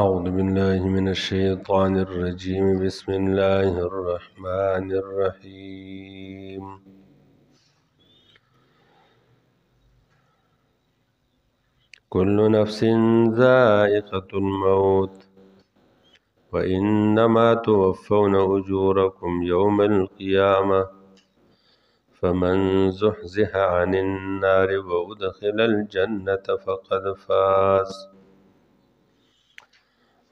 أعوذ بالله من الشيطان الرجيم بسم الله الرحمن الرحيم كل نفس ذائقة الموت وإنما توفون أجوركم يوم القيامة فمن زحزح عن النار وأدخل الجنة فقد فاز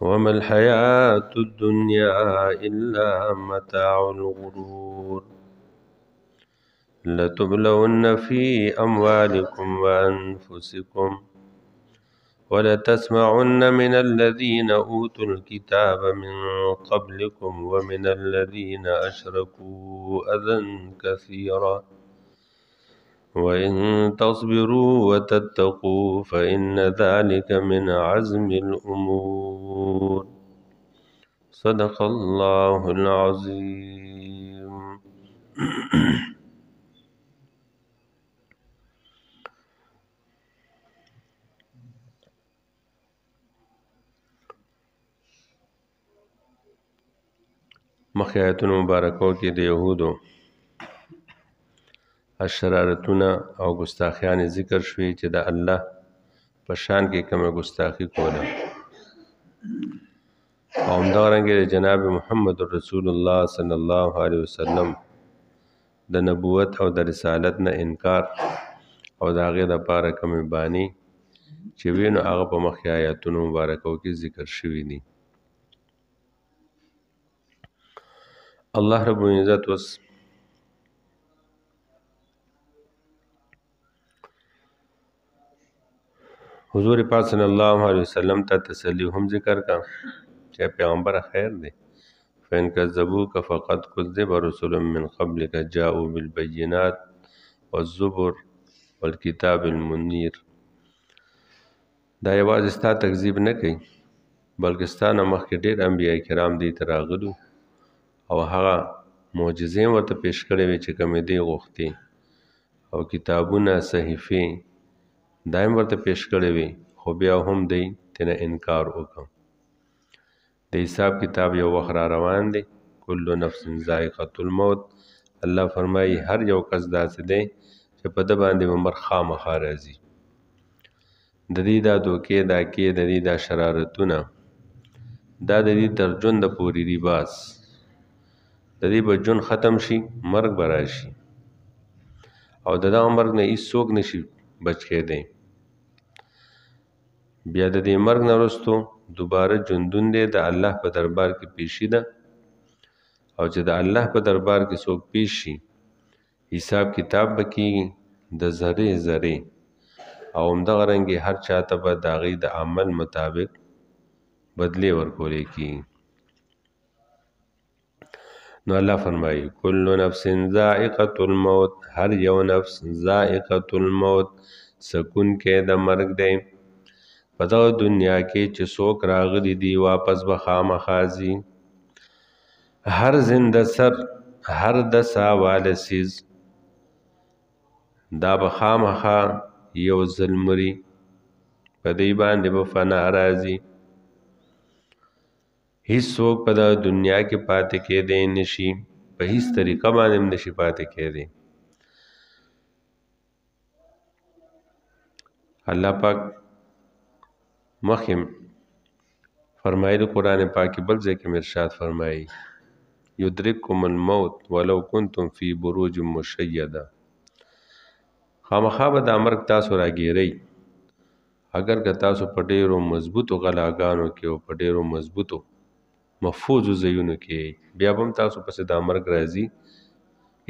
وما الحياة الدنيا إلا متاع الغرور لتبلون في أموالكم وأنفسكم ولتسمعن من الذين أوتوا الكتاب من قبلكم ومن الذين أشركوا أذى كثيراً وإن تصبروا وتتقوا فإن ذلك من عزم الأمور صدق الله العظيم مخیاتون مبارکو کې شرارتونه او ګستاخیانې ذکر شوي چې د الله په شان کې کومه ګستاخی کوله او همدارنګه د جناب محمد رسول الله صلی الله علیه وسلم د نبوت او د رسالت نه انکار او د هغه د پاره کومې بانی چې وینو هغه په مخ آیاتونو مبارکو کې ذکر شوی دي الله رب العزت وس حضور پاک صلی الله علیه وسلم ته تسلی هم ذکر کا چې پیغمبر خیر دی فین کذبوک فقد کذب رسول من قبلک جاءوا بالبينات والزبر والكتاب المنیر دا یوازې ستا تکذیب نه کوي بلکې ستا نه مخکې ډېر انبیا کرام دې تراغلو او هغه معجزې ورته پیش کړې وي چې کومې دې غوښتي او کتابونه صحیفه دا یې ورته پېښ کړې وي خو بیا هم دوی ترې انکار وکړ د حساب کتاب یو وخت را روان دی کل نفس ذائقه الموت الله فرمایي هر یو کس داسې دی چې په ده باندې عمر خامخا راځي د دې دا دوکې دا کې د دې دا شرارتونه دا د دې تر ژوند پورې دی باس د دې به ژوند ختم شي مرګ به راشي او د دا مرګ نه هیڅ څوک نشي بچ کېدی بیا د دې مرګ نه وروستو دوباره ژوندون دی د الله په دربار کې پیشي ده او چې د الله په دربار کې څوک پیش شي حساب کتاب به کېږي د ذرې ذرې او همدغه رنګې هر چا ته به د هغې د عمل مطابق بدلې ورکولې کېږي نو الله فرمایي کل نفس ذائقه الموت هر یو نفس ذائقه الموت سکون کې د مرګ دی په دا دنیا کې چې څوک راغلي دی واپس به خامخازي هر زنده سر هر د ساواله سیز دا به خامخا یو ظلمري په دې باندې به فنا راځي هیڅوک په د دنیا کې پاتې کېدی نشي په هیڅ طریقه باندې هم نشي پاتې کېدی الله پاک مخیم فرمایلی قرآن پاکی بل ځای کې ارشاد فرمایي یدرککم الموت ولو کنتم فی بروج مشیده خامخا به دا مرګ تاسو راګیرئ اگر که تاسو په ډیرو مضبوطو غلاګانو کې او په ډیرو مضبوطو محفوظو ځایونو کې بیا به هم تاسو پسې دا مرګ راځي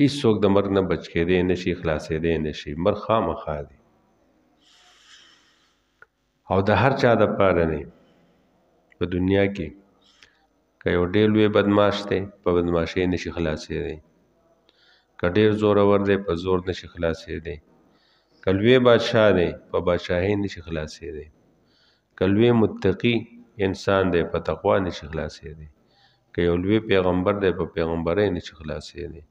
هیڅوک د مرګ نه بچ کېدی نه شي خلاصېدی نه شي مرګ خامخا دی او د هر چا د پاره نه په دنیا کې که یو ډېر لوی بدماش دی په بدماشۍ نه شي خلاصېدی که ډېر زورور دی په زور نه شي خلاصېدی که لوی بادشاه دی په بادشاهۍ نه شي خلاصېدی که لوی متقي انسان دی په تقوا نشي خلاصېدی که یو لوی پیغمبر دی په پیغمبرۍ نشي خلاصېدی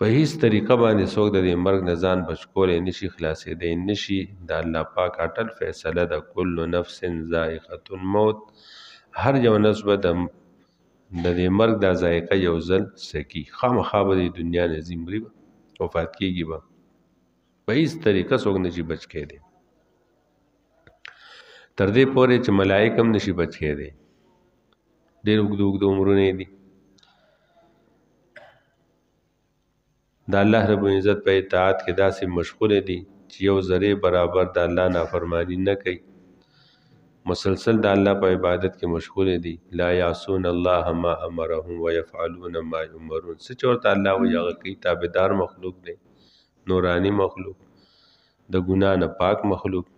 په هیڅ طریقه باندې څوک د دې مرګ نه ځان بچ کولی نشي خلاصېدی نشي د الله پاک اټل فیصله ده کل نفس ذائقة الموت هر یو نفس به د د دې مرګ د ذائقه یو ځل سکی خامخا به د دنیا نه زمري وفات کیږي به په هیڅ طریقه څوک نشي بچ کېدی تر دې پورې چې ملائک هم نشي بچی دی ډېر اوږد اوږد عمرونه دي د الله رب عزت په اطاعت کې داسې مشغول دي چې یو ذره برابر د الله نافرمانی نه کوي مسلسل د الله په عبادت کې مشغول دي لا یعصون الله ما امرهم ويفعلون ما یؤمرون څه چورته الله وي هغه کوي تابعدار مخلوق دی نورانی مخلوق د ګنا نه پاک مخلوق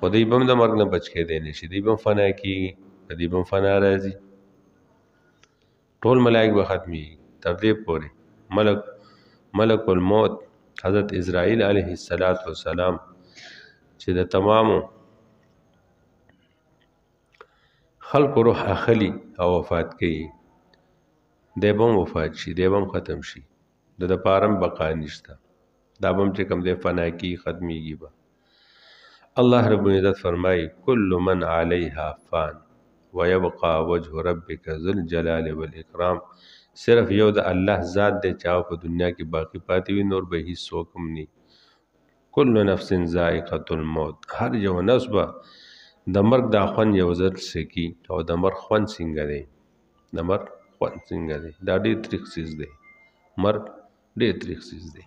خو دوی به هم د مرګ نه بچ کېدی نه شي دوی به هم فنا کېږي دوی به هم فنا راځي ټول ملائک به ختمېږي تر دې پورې ملک ملک الموت حضرت اسرائیل علیه السلام چې د تمامو خلق روح اخلي او وفات کوي دی بم وفات شي دی بم ختم شي د د پارم بقا نشته دا بم چې کم دی فنا کی ختميږي به الله رب العزت فرمای کل من علیها فان ويبقى وجه ربك ذو الجلال والاکرام صرف یو د الله ذات دی چې په دنیا کې باقی پاتې وي نور به هیڅ څوک هم نه کل نفس ذائقه الموت هر یو نفس به د مرګ د خوند یو ځل سکی او د مرګ خوند څنګه دی د مرګ خوند څنګه دی دا ډېر تریخ سیز دی مرګ ډېر تریخ سیز دی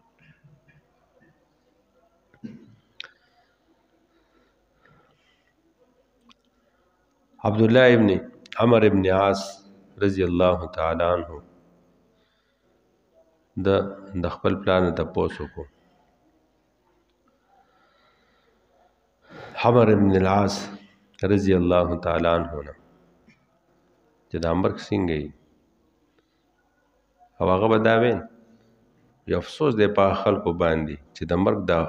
عبدالله ابن عمر ابن عاص رضی الله تعالی عنہ د د خپل پلان ته پوسو کو عمر ابن العاص رضی الله تعالی عنہ نه چې د امر څنګه یې او هغه بداوین یو افسوس دی په خلکو باندې چې د مرګ دا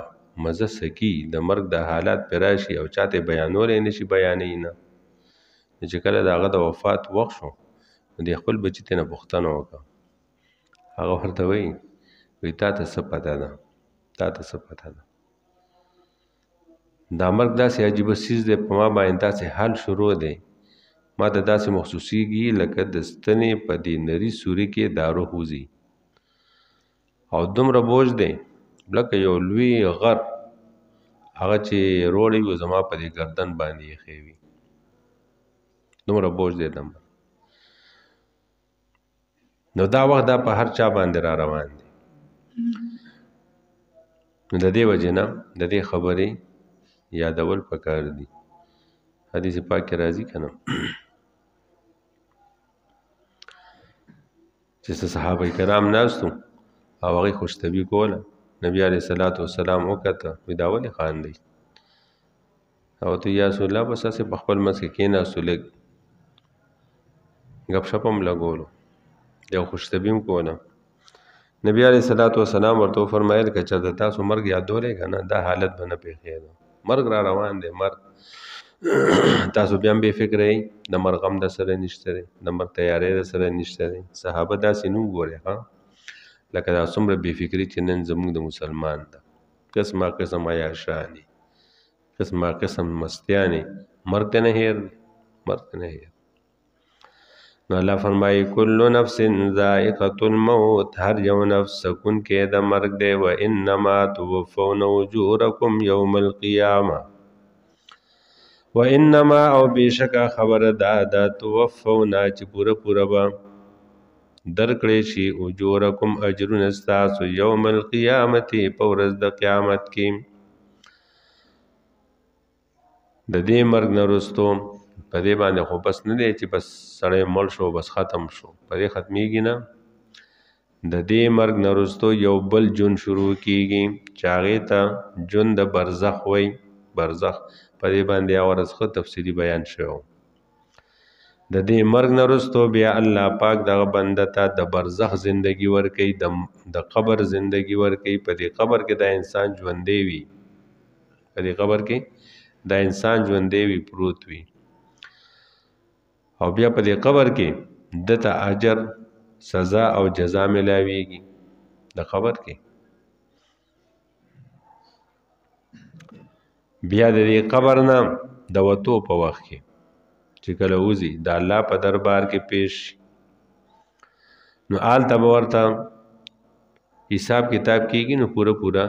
مزه سکی د مرګ د حالات پر راشي او چاته بیانول نه شي بیانې نه چې کله د هغه د وفات وخت شو نو د خپل بچی ته نه پوښتنه وکړه هغه ورته وایي وایي تا ته څه پته ده تا ته څه پته ده دا مرګ داسې عجیبه څیز دی په ما باندې داسې حال شروع دی ما ته داسې محسوسیږي لکه د ستنې په دې نري سوري کې دارو وځي او دومره بوج دی لکه یو لوی غر هغه چې روړی و زما په دې گردن باندې یې خېوي دومره بوج دیدم نو دا وخت دا په هر چا باندې را روان دی نو د دې وجې نه د دې خبرې یادول پکار دي حدیث پاک کې راځي کنه چې صحابه کرام ناستو او هغه خوشتبي کوله نبی عليه صلوات و سلام وکړه وی داولې خان دی او ته یا رسول الله بس اسه په خپل مسکه کې ناستو لګ غپ شپم لګولو یو خوشتبیم کوله نبی علیہ الصلوۃ والسلام ورته فرمایل چې چرته تاسو مرګ یادولې کنه دا حالت بنه پیښې مرګ را روان دی مرګ تاسو بیا به فکر ای د مرغم د سره نشته دی د مرګ تیارې د سره نشته دی صحابه دا سينو ګوري ها لکه دا څومره بې فکری چې نن زموږ د مسلمان ده قسمه قسمه یا شانی قسمه قسم مستیانی مرګ نه هیر مرګ نه هیر نو الله فرمایي کل نفس ذائقه الموت هر یو نفس سکون کې د مرګ دی و انما توفون اجورکم یوم القیامه و انما او بشکا خبر دا دا توفون چې پوره پوره به درکړې شي اجورکم اجرن استاس یوم القیامه په ورځ د قیامت کې د دې مرګ نه په دې باندې خو بس نه دی چې بس سړی مړ شو بس ختم شو په دې ختمیږي نه د دې مرګ نه وروستو یو بل جون شروع کیږي چې هغې ته جون د برزخ وی برزخ په دې باندې هغه ورځ ښه تفصیلي بیان شوی و د دې مرګ نه وروستو بیا الله پاک دغه بنده ته د برزخ زندگی ورکوي د قبر زندگی ورکوي په دې قبر کې دا انسان ژوندی وي په دې قبر کې دا انسان ژوندی وي پروت وي او بیا په دې قبر کې د ته اجر سزا او جزا ملاويږي د قبر کې بیا د دې قبر نه د وتو په وخت کې چې کله وځي د الله په دربار کې پیش نو آل تب ورته حساب کتاب کیږي نو پورا پورا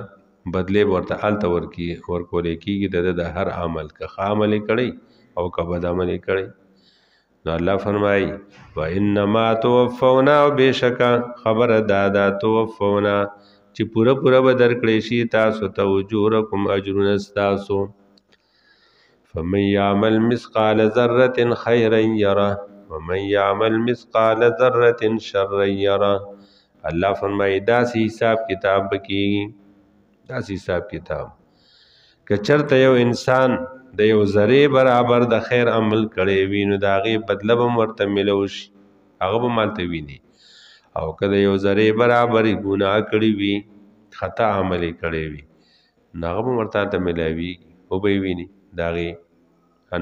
بدله ورته آل تور کی ورکول کیږي د هر عمل که خامل کړي او که بد عمل کړي نو الله فرمای و انما توفونا بشکا خبر دادا توفونا چې پوره پوره به درکړې شي تاسو ته اجورکم اجرون تاسو فمن يعمل مثقال ذره خيرا يره ومن يعمل مثقال ذره شرا يره الله فرمایي دا سی حساب کتاب بکی دا سی حساب کتاب که چرته یو انسان د یو ذرې برابر د خیر عمل کړی وي نو د هغې بدله به هم ورته میلو شي هغه به مالته ویني او که د یو ذرې برابرې ګناه کړی وي خطا عمل یې کړی وي نو هغه به هم ورته هلته میلاویږي وبه یې ویني د هغې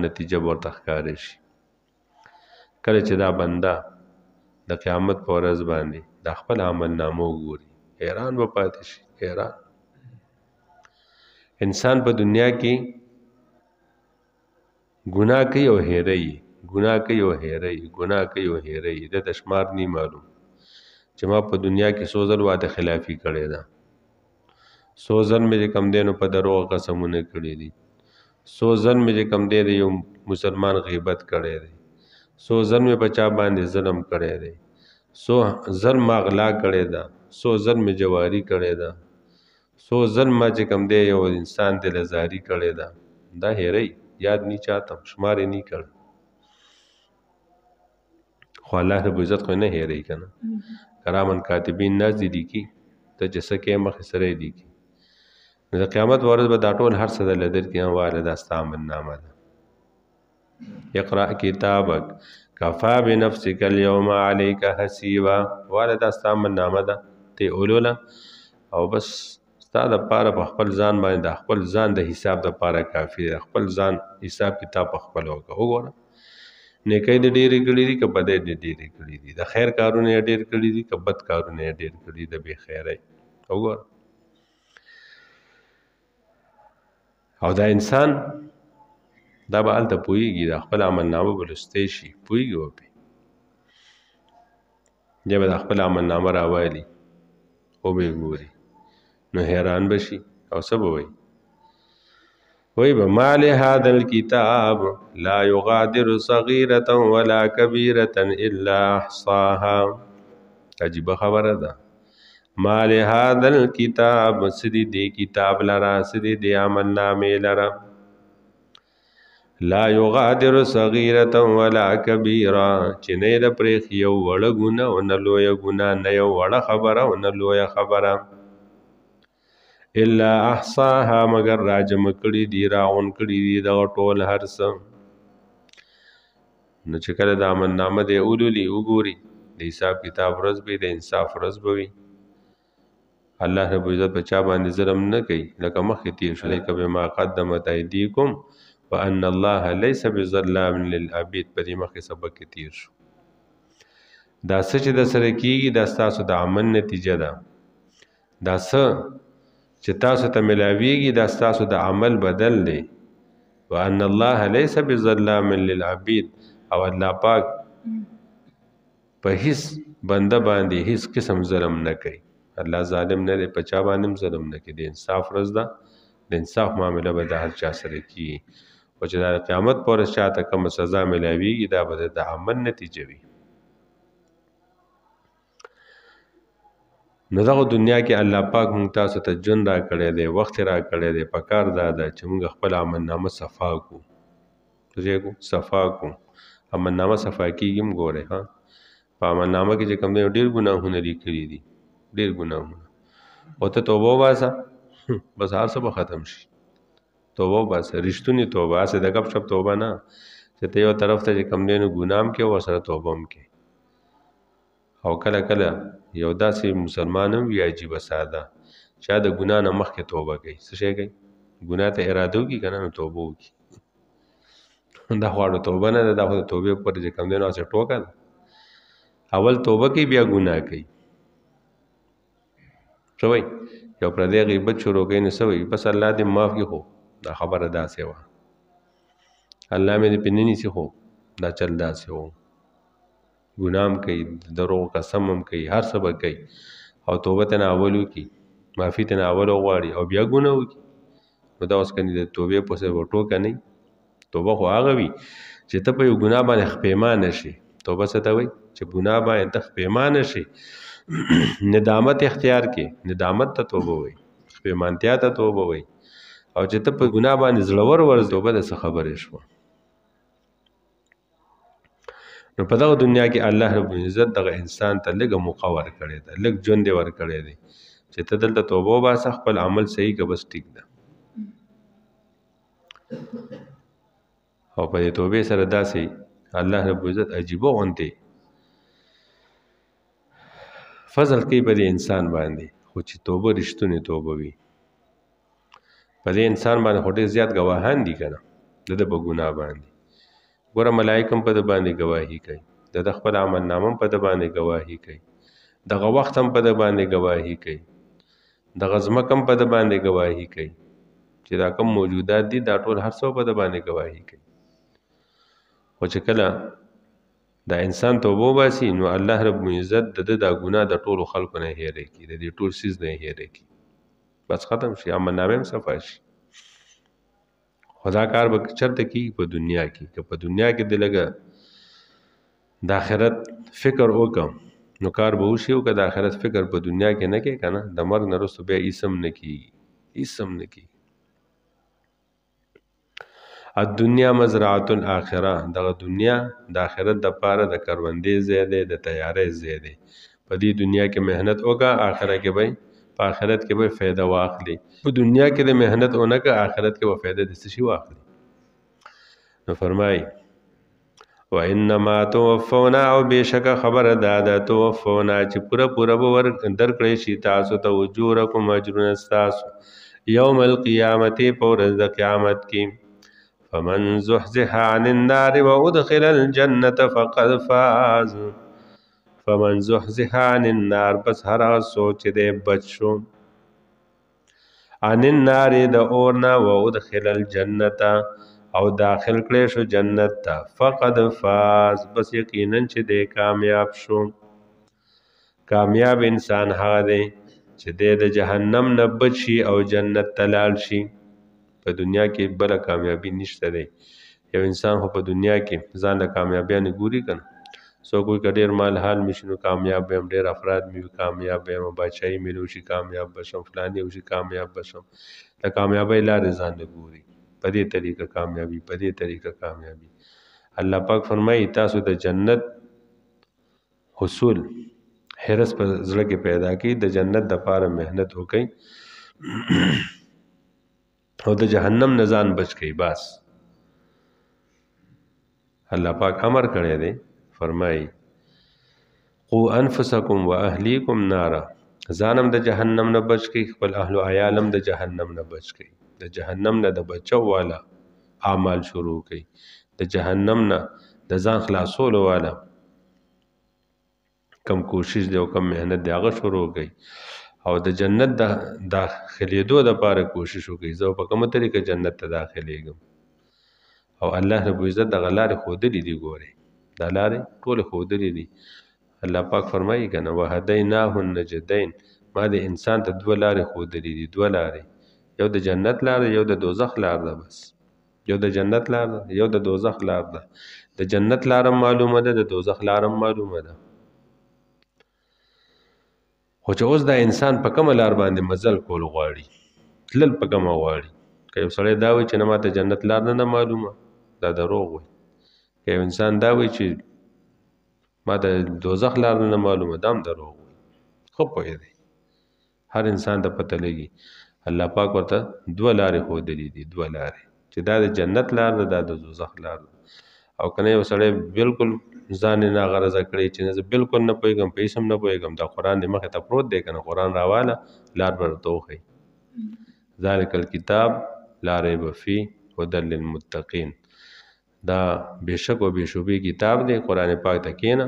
نتیجه به ورته ښکاره شي کله چې دا بنده د قیامت په ورځ باندې د خپل عمل نامو ګوري حیران به پاتې شي حیران انسان په دنیا کې ګناه کوي او هېري ګناه کوي او هېري ګناه کوي او هېري د تشمار نی معلوم چې ما په دنیا کې سوزل واده خلافی کړی ده سوزن مې کم دینو په درو قسمونه کړی دي سوزن مې کم دی یو مسلمان غیبت کړی دی سوزن مې بچا باندې ظلم کړی دی سو زن ما غلا کړی دا سو زن مې جواری کړی دا سو زن ما چې کم دی یو انسان دل زاری کړی دا دا هېرئ یاد نی چاتم شمار یې نه کړ خو الله رب عزت خو نه هېری کنه کرامن کاتبین ناز دي دي کی ته جسه کې مخ سره دي کی د قیامت ورځ به دا ټول هر څه د لدر کې هم والد استامن نامه ده اقرا کتابک کفا بنفسک اليوم عليك حسيبا والد استامن نامه ده ته اولولا او بس ستا د پاره په خپل ځان باندې د خپل ځان د حساب د پاره کافی د خپل ځان حساب کتاب په خپل وکړه وګوره نیکۍ دې ډېرې کړې دي که بدۍ دې ډېرې کړې دي د خیر کارونه یې ډېر کړي دي که بد کارونه یې ډېر کړي د بې خیرۍ وګوره او دا انسان دا به هلته پوهېږي د خپل عملنامه به لوستی شي پوهېږي به پې بیا به د خپل عملنامه راوالي وبې ګوري نو حیران بشي او سبب وي وی به مال هذا الكتاب لا يغادر صغيره ولا كبيره الا احصاها عجیب خبره ده مال هذا الكتاب سدي دي کتاب لرا سدي دي عمل نامه لرا لا یغادر صغیره ولا کبیره چې نه د پرېخ یو وړه ګونه او نه لویه ګونه نه یو وړه خبره او نه لویه خبره الا احصاها مگر راجم کړي دی راون کړي دی دا ټول هر څه نو چې کله د امن نامه دی اولولي وګوري د حساب کتاب ورځ به د انصاف ورځ به وي الله رب عزت بچا باندې ظلم نه کوي لکه مخې تیر شلې کبه ما قدمت ایدیکم وان الله ليس بظلام للعبید په دې مخې سبق کې تیر شو دا څه چې د سره کیږي دا ستاسو د عمل نتیجه ده دا څه چې تاسو ته ملاویږي دا تاسو د عمل بدل دی وان الله ليس بظلام للعبید او الله پاک په هیڅ بنده باندې هیڅ قسم ظلم نه کوي الله ظالم نه دی په چا باندې ظلم نه کوي د انصاف ورځ ده د انصاف معامله به د هر چا سره کیږي او چې د قیامت پر چاته کوم سزا ملاویږي دا به د عمل نتیجه وي نو دغه دنیا کې الله پاک مونږ تاسو ته جون را کړی دی وخت را کړی دی په کار دا ده چې مونږ خپل عمل نامه صفا کو څه کو صفا کو عمل نامه صفا کیږم ګوره ها په عمل نامه کې چې کوم دی ډیر ګناهونه لیکلي دي ډیر ګناهونه او ته توبه واسه بس هر څه ختم شي توبه واسه رښتونی توبه واسه د غب شپ توبه نه چې ته یو طرف ته چې کوم دی نو ګنام کې او سره توبه هم کې او کله کله یو داسې مسلمان هم وي عجیبه ساده چا د ګناه نه مخکې توبه کوي څه شی کوي ګناه ته اراده وکړي که نه نو توبه وکړي دا خواړه توبه نه ده دا خو د توبې پر چې کم دی نو هسې ټوکه ده اول توبه کوي بیا ګناه کوي څه وایي یو پردی غیبت شروع کوي نو څه وایي بس الله دې معاف کړي خو دا خبره داسې وه الله مې دې پې نه نیسي خو دا چل داسې وو ګنام کوي دروغ قسم هم کوي هر څه به کوي او توبه تناول وکړي معافي تناول وغواړي او بیا ګناه وکړي نو دا اوس کني د توبې په څیر وټوکه نه توبه خو هغه وي چې ته په یو ګناه باندې خپېمانه شي توبه څه ته وایي چې ګناه باندې ته خپېمانه شي ندامت اختیار کې ندامت ته توبه وایي خپېمانتیا ته توبه وایي او چې ته په ګناه باندې زړور ورځ توبه د څه خبرې شوه نو په دغه دنیا کې الله رب العزت دغه انسان ته لږ موقع ورکړی دی لږ ژوند یې ورکړی دی چې ته دلته توبه وباسه خپل عمل صحیح که بس ټیک ده او په دې توبې سره داسې الله رب العزت عجیبه غونته فضل کوي په دې انسان باندې خو چې توبه رښتونې توبه وي په دې انسان باندې خو ډېر زیات ګواهان دي که نه د ده په ګناه باندې ګوره ملائکم په د باندې گواهی کوي د د خپل عمل نامم په د باندې گواهی کوي دغه وخت هم په د باندې گواهی کوي دغه ځمکم په د باندې گواهی کوي چې دا کوم موجودات دي دا ټول هر څه په د باندې گواهی کوي خو چې کله دا انسان توبه باسي نو الله رب عزت د دا ګناه د ټولو خلکو نه هېرې کی د دې ټول سیز نه هېرې کی بس ختم شي عمل نامه هم صفه شي خدا کار به چرته کی په دنیا کې که په دنیا کې د لګه د آخرت فکر وکم نو کار به وشي او که د آخرت فکر په دنیا کې نه کې کنه د مرګ نه وروسته بیا ایسم نه کیږي ایسم نه کیږي الدنیا مزرعه الاخره دغه دنیا د آخرت د پاره د کروندې زیاده د تیارې زیاده په دې دنیا کې مهنت وکړه آخره کې به په آخرت کې به فایده واخلي په دنیا کې د مهنت اونګه آخرت کې به فایده د شي واخلي نو فرمای و انما توفونا او بشک خبر دادا توفونا چې پوره پوره به ور درکړې شي تاسو ته وجورکم اجرن تاسو یوم القیامت پر د قیامت کې فمن زحزح عن النار وادخل الجنه فقد فاز فمن زحزح عن النار بس هر هغه څوک چې دی بچ شو عن النار د اور نه و ادخل الجنه او داخل کړي شو جنت ته فقد فاز بس یقینا چې دی کامیاب شو کامیاب انسان هغه دی چې دی د جهنم نه بچي او جنت ته لاړ شي په دنیا کې بل کامیابی نشته دی یو انسان خو په دنیا کې ځان له کامیابیانه ګوري کنه څوک وایي که ډېر مال حال مې شي نو کامیاب به یم ډېر افراد مې وي کامیاب به یم بادشاهي مې وشي کامیاب به شم فلانې وشي کامیاب به شم د کامیابۍ لارې ځان نه ګوري په دې طریقه کامیابي په دې طریقه کامیابي الله پاک فرمایي تاسو د جنت حصول حرس په زړه کې پیدا کی د جنت د پاره مهنت وکي او د جهنم نه ځان بچ کی بس الله پاک امر کړی دی فرمای قو انفسکم واهلیکم نارا ځانم د جهنم نه بچ کی خپل اهل او عیالم د جهنم نه بچ کی د جهنم نه د بچو والا اعمال شروع کی د جهنم نه د ځان خلاصول والا کم کوشش دی او کم مهنت دی هغه شروع کی او د جنت د داخليدو د پاره کوشش وکي زه په کومه طریقه جنت ته داخليږم او الله رب عزت د غلار خود دی دی ګوره دا لارې ټول خودلې دي الله پاک فرمایي کنه وهدیناه النجدین ما د انسان ته دوه لارې خودلې دي دوه لارې یو د جنت لار یو د دوزخ لار ده بس یو د جنت لار یو د دوزخ لار ده د جنت لارم معلومه ده د دوزخ لارم معلومه ده خو چې اوس دا انسان په کومه لار باندې مزل کول غواړي تلل په کومه غواړي که یو سړی دا وایي چې نه ماته جنت لار نه معلومه دا دروغ وي که انسان دا وایي چې ما د دوزخ لار نه معلومه دام دروغ وي خو پوهېدی هر انسان ته پته لګي الله پاک ورته دوه لارې ښودلې دي دوه لارې چې دا د جنت لار ده دا د دوزخ لار ده او کنه یو سړی بالکل ځان نه غرضه کړی چې نه بالکل نه پوهېږم په هېڅ هم نه پوهېږم دا قرآن دې مخې ته پروت دی که نه قرآن راواله لار به راته وښیي ذلک الکتاب لا ریب فی هدل للمتقین دا بشک او بشوبې کتاب دی قران پاک ته کینه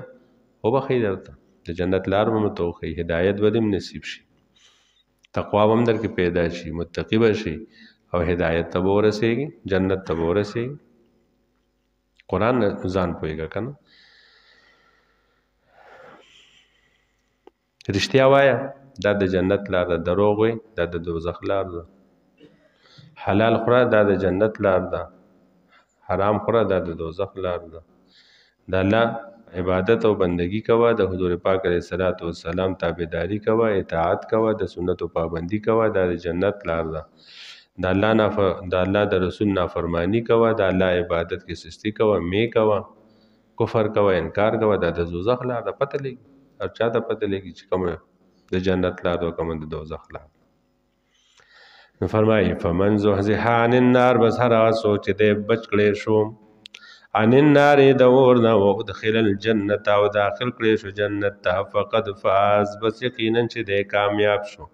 او بخې درته د جنت لار مو توخې هدایت ودیم نصیب شي تقوا هم در کې پیدا شي متقی شي او هدایت ته ورسېږي جنت ته ورسېږي قران ځان پويګا کنه رښتیا وایا دا د جنت لار ده دروغ وي دا د دوزخ لار ده حلال خورا دا د جنت لار ده حرام خوره دا د دوزخ لار ده د الله عبادت او بندگی کوه د حضور پاک علیه الصلاۃ والسلام تابعداري کوه اطاعت کوه د سنت او پابندي کوه دا د جنت لار ده د الله نه د الله د رسول نافرمانی کوه د الله عبادت کې سستی کوه می کوه کفر کوه انکار کوه دا د دوزخ لار ده پته لګي هر چا ته پته لګي چې کوم د جنت لار او کوم د دوزخ لار نو فرمایي فمن زحزح عن النار بس هر هغه څوک چې دی بچ کړی شو عن النار د اور نه وادخل الجنه او داخل کړی شو جنت ته فقد فاز بس یقینا چې دی کامیاب شو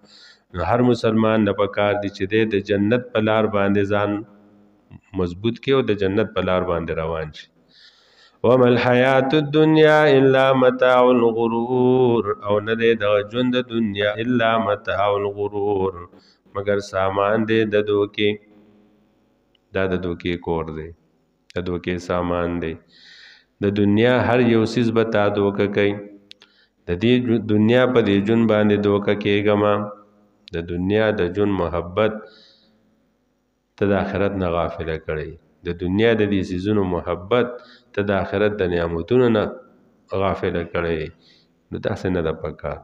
نو هر مسلمان نه پکار دی چې دی د جنت په لار باندې ځان مضبوط کړي او د جنت په لار باندې روان شي وما الحیات الدنیا الا متاع الغرور او نه دی د ژوند د دنیا الا متاع الغرور مگر سامان دی د دوکې دا د دوکې کور دی د دوکې سامان دی د دنیا هر یو سیز به تا دوکه کوي د دې دنیا په دې جون باندې دوکه کېګما د دنیا د جون محبت ته د آخرت نه غافله کړي د دنیا د دې سيزونو محبت ته د آخرت د نعمتونو نه غافله کړي نو داسې نه ده پکار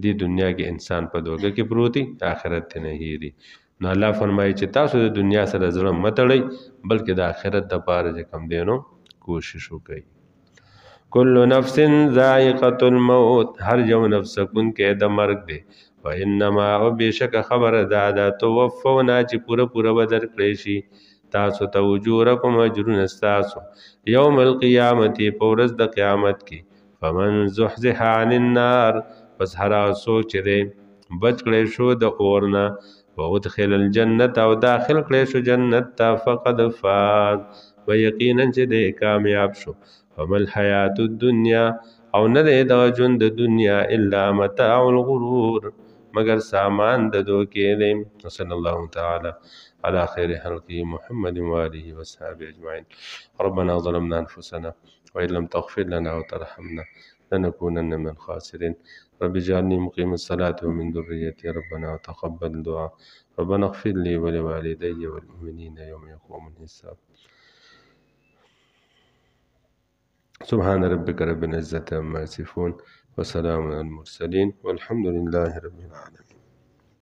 دی دنیا کې انسان په دوکه کې پروت دی آخرت ته نه هېری نو الله فرمایي چې تاسو د دنیا سره زړه متړئ بلکې د آخرت د پاره چې کم دینو کوشش وکړئ کل نفس ذائقه الموت هر یو نفس کون کې د مرګ دی و انما او بشک خبر دادا توفونا چې پوره پوره بدر کړی شي تاسو ته وجورکم اجرون استاسو یوم القیامت پورز د قیامت کې فمن زحزح عن النار پس هر سوچ چې دی بچ کړي شو د اور نه وادخل الجنت او داخل کړي شو جنت ته فقد فاز و یقینا چې دی کامیاب شو فمل حیات الدنیا او نه دی دا ژوند د دنیا الا متاع الغرور مگر سامان د دوکې دی صلی الله تعالی على خير خلقه محمد وآله وصحبه أجمعين ربنا ظلمنا أنفسنا وإن لم تغفر لنا وترحمنا لنكونن من الخاسرين رب اجعلني مقيم الصلاة ومن ذريتي ربنا وتقبل دعاء ربنا اغفر لي ولوالدي والمؤمنين يوم يقوم الحساب سبحان ربك رب العزة عما يصفون وسلام على المرسلين والحمد لله رب العالمين